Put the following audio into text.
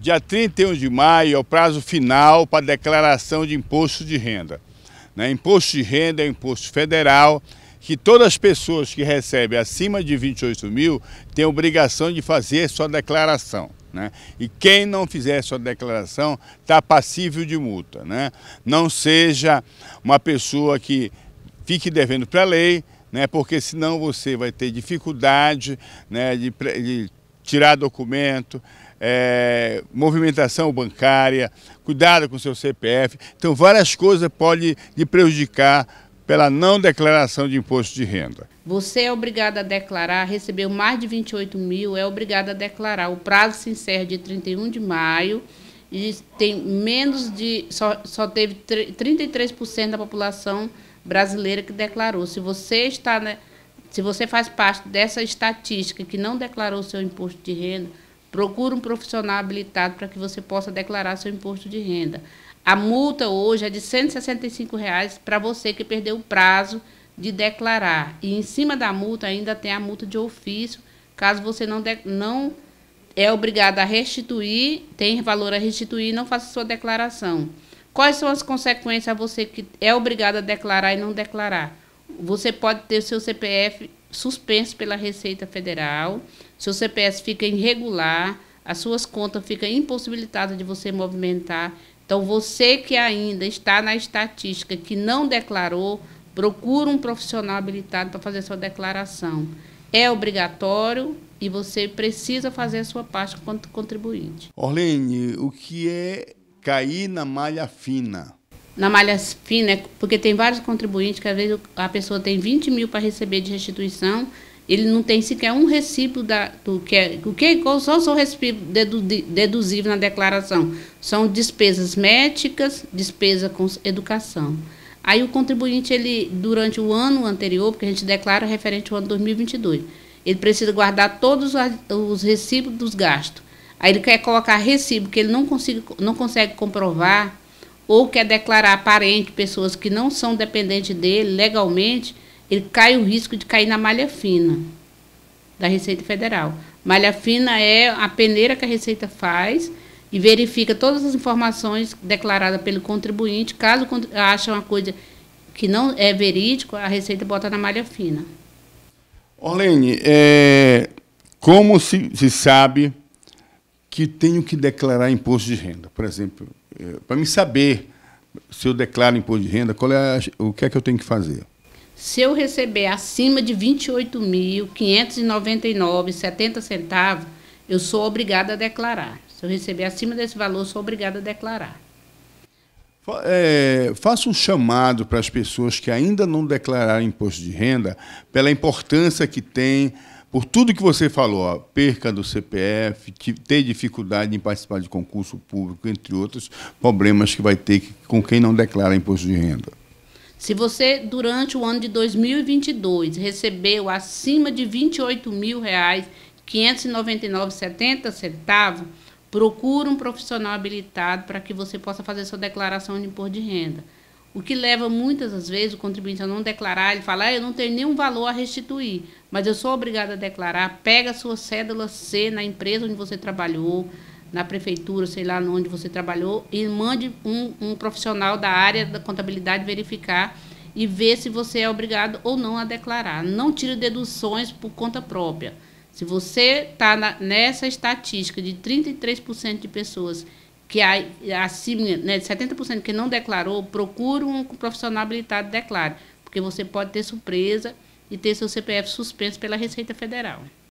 Dia 31 de maio é o prazo final para declaração de imposto de renda. Né? Imposto de renda é um imposto federal que todas as pessoas que recebem acima de 28 mil têm obrigação de fazer sua declaração. Né? E quem não fizer sua declaração está passível de multa. Né? Não seja uma pessoa que fique devendo para a lei, né? porque senão você vai ter dificuldade né, de, de tirar documento, é, movimentação bancária, cuidado com seu CPF. Então, várias coisas podem lhe prejudicar pela não declaração de imposto de renda. Você é obrigado a declarar, recebeu mais de 28 mil, é obrigado a declarar. O prazo se encerra de 31 de maio e tem menos de. só, só teve 33% da população brasileira que declarou. Se você está. Né, se você faz parte dessa estatística que não declarou seu imposto de renda, Procure um profissional habilitado para que você possa declarar seu imposto de renda. A multa hoje é de R$ 165 reais para você que perdeu o prazo de declarar. E em cima da multa ainda tem a multa de ofício, caso você não, de, não é obrigado a restituir, tem valor a restituir, não faça sua declaração. Quais são as consequências a você que é obrigado a declarar e não declarar? Você pode ter seu CPF suspenso pela Receita Federal, seu CPS fica irregular, as suas contas ficam impossibilitadas de você movimentar. Então, você que ainda está na estatística, que não declarou, procura um profissional habilitado para fazer sua declaração. É obrigatório e você precisa fazer a sua parte quanto contribuinte. Orlene, o que é cair na malha fina? na malha fina, né? porque tem vários contribuintes que às vezes a pessoa tem 20 mil para receber de restituição, ele não tem sequer um recibo da, do que é, o que é, só o recibo dedu, na declaração. São despesas médicas, despesa com educação. Aí o contribuinte, ele, durante o ano anterior, porque a gente declara referente ao ano 2022, ele precisa guardar todos os recibos dos gastos. Aí ele quer colocar recibo que ele não, consiga, não consegue comprovar, ou quer declarar parente, pessoas que não são dependentes dele legalmente, ele cai o risco de cair na malha fina da Receita Federal. Malha fina é a peneira que a Receita faz e verifica todas as informações declaradas pelo contribuinte. Caso acha uma coisa que não é verídico, a Receita bota na malha fina. Orlene, é, como se, se sabe que tenho que declarar imposto de renda? Por exemplo, é, para me saber se eu declaro imposto de renda, qual é a, o que é que eu tenho que fazer? Se eu receber acima de R$ 28.599,70, eu sou obrigada a declarar. Se eu receber acima desse valor, sou obrigada a declarar. É, faça um chamado para as pessoas que ainda não declararam imposto de renda pela importância que tem por tudo que você falou, ó, perca do CPF, ter dificuldade em participar de concurso público, entre outros problemas que vai ter com quem não declara imposto de renda. Se você, durante o ano de 2022, recebeu acima de R$ 28.599,70 centavos, procure um profissional habilitado para que você possa fazer sua declaração de imposto de renda. O que leva muitas das vezes o contribuinte a não declarar, ele fala, ah, eu não tenho nenhum valor a restituir, mas eu sou obrigado a declarar, pega a sua cédula C na empresa onde você trabalhou, na prefeitura, sei lá onde você trabalhou, e mande um, um profissional da área da contabilidade verificar e ver se você é obrigado ou não a declarar. Não tire deduções por conta própria. Se você está nessa estatística de 33% de pessoas que há, acima né, de 70% que não declarou, procure um profissional habilitado declare, porque você pode ter surpresa e ter seu CPF suspenso pela Receita Federal.